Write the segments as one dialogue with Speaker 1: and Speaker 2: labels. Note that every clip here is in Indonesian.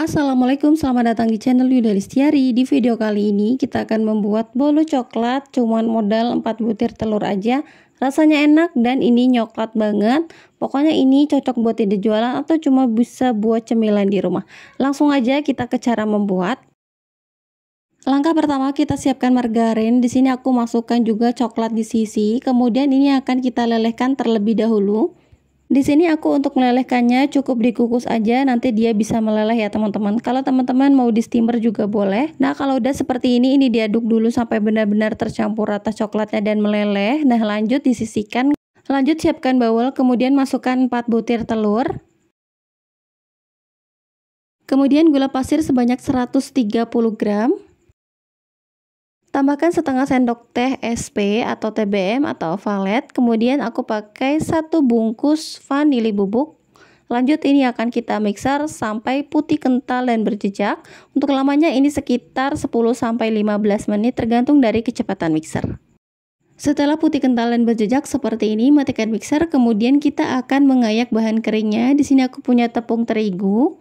Speaker 1: Assalamualaikum, selamat datang di channel Yuda Listiari. Di video kali ini kita akan membuat bolu coklat cuman modal 4 butir telur aja. Rasanya enak dan ini nyoklat banget. Pokoknya ini cocok buat ide jualan atau cuma bisa buat cemilan di rumah. Langsung aja kita ke cara membuat. Langkah pertama kita siapkan margarin. Di sini aku masukkan juga coklat di sisi. Kemudian ini akan kita lelehkan terlebih dahulu. Di sini aku untuk melelehkannya cukup dikukus aja, nanti dia bisa meleleh ya teman-teman. Kalau teman-teman mau di steamer juga boleh. Nah kalau udah seperti ini, ini diaduk dulu sampai benar-benar tercampur rata coklatnya dan meleleh. Nah lanjut disisihkan. Lanjut siapkan bowl kemudian masukkan 4 butir telur. Kemudian gula pasir sebanyak 130 gram. Tambahkan setengah sendok teh SP atau TBM atau valet. Kemudian aku pakai satu bungkus vanili bubuk. Lanjut ini akan kita mixer sampai putih kental dan berjejak. Untuk lamanya ini sekitar 10 15 menit tergantung dari kecepatan mixer. Setelah putih kental dan berjejak seperti ini, matikan mixer, kemudian kita akan mengayak bahan keringnya. Di sini aku punya tepung terigu.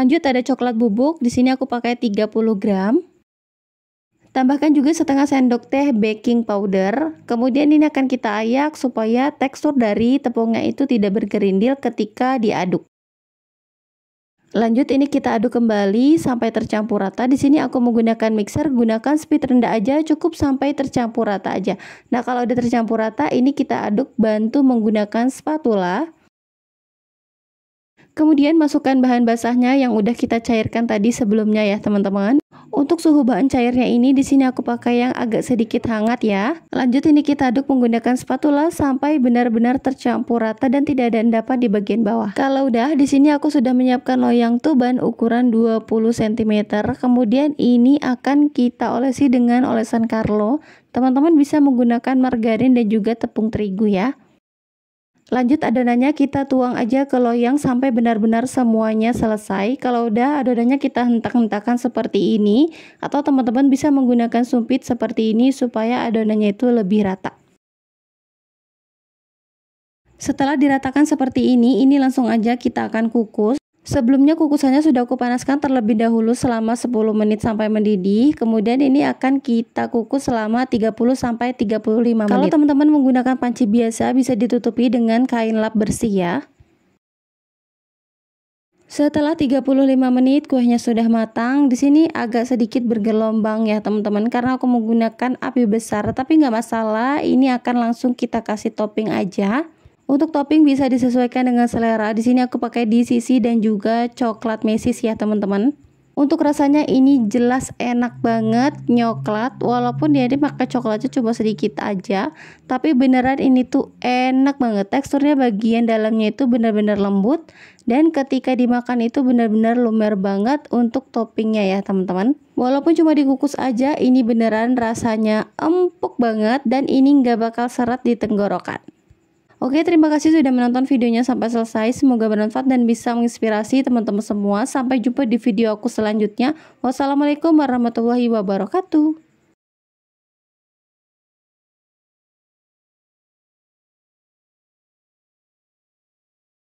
Speaker 1: Lanjut ada coklat bubuk, di sini aku pakai 30 gram. Tambahkan juga setengah sendok teh baking powder. Kemudian ini akan kita ayak supaya tekstur dari tepungnya itu tidak bergerindil ketika diaduk. Lanjut ini kita aduk kembali sampai tercampur rata. Di sini aku menggunakan mixer, gunakan speed rendah aja, cukup sampai tercampur rata aja. Nah, kalau udah tercampur rata, ini kita aduk bantu menggunakan spatula. Kemudian masukkan bahan basahnya yang udah kita cairkan tadi sebelumnya ya, teman-teman. Untuk suhu bahan cairnya ini di sini aku pakai yang agak sedikit hangat ya. Lanjut ini kita aduk menggunakan spatula sampai benar-benar tercampur rata dan tidak ada endapan di bagian bawah. Kalau udah, di sini aku sudah menyiapkan loyang tuban ukuran 20 cm. Kemudian ini akan kita olesi dengan olesan Carlo. Teman-teman bisa menggunakan margarin dan juga tepung terigu ya. Lanjut adonannya kita tuang aja ke loyang sampai benar-benar semuanya selesai. Kalau udah adonannya kita hentak-hentakan seperti ini atau teman-teman bisa menggunakan sumpit seperti ini supaya adonannya itu lebih rata. Setelah diratakan seperti ini, ini langsung aja kita akan kukus. Sebelumnya kukusannya sudah aku panaskan terlebih dahulu selama 10 menit sampai mendidih. Kemudian ini akan kita kukus selama 30 sampai 35 menit. Kalau teman-teman menggunakan panci biasa bisa ditutupi dengan kain lap bersih ya. Setelah 35 menit kuahnya sudah matang. Di sini agak sedikit bergelombang ya teman-teman karena aku menggunakan api besar. Tapi nggak masalah, ini akan langsung kita kasih topping aja. Untuk topping bisa disesuaikan dengan selera. Di sini aku pakai di sisi dan juga coklat mesis ya teman-teman. Untuk rasanya ini jelas enak banget nyoklat walaupun dia pakai coklatnya cuma sedikit aja tapi beneran ini tuh enak banget teksturnya bagian dalamnya itu bener-bener lembut dan ketika dimakan itu bener-bener lumer banget untuk toppingnya ya teman-teman walaupun cuma dikukus aja ini beneran rasanya empuk banget dan ini nggak bakal serat di tenggorokan Oke, terima kasih sudah menonton videonya sampai selesai. Semoga bermanfaat dan bisa menginspirasi teman-teman semua. Sampai jumpa di video aku selanjutnya. Wassalamualaikum warahmatullahi wabarakatuh.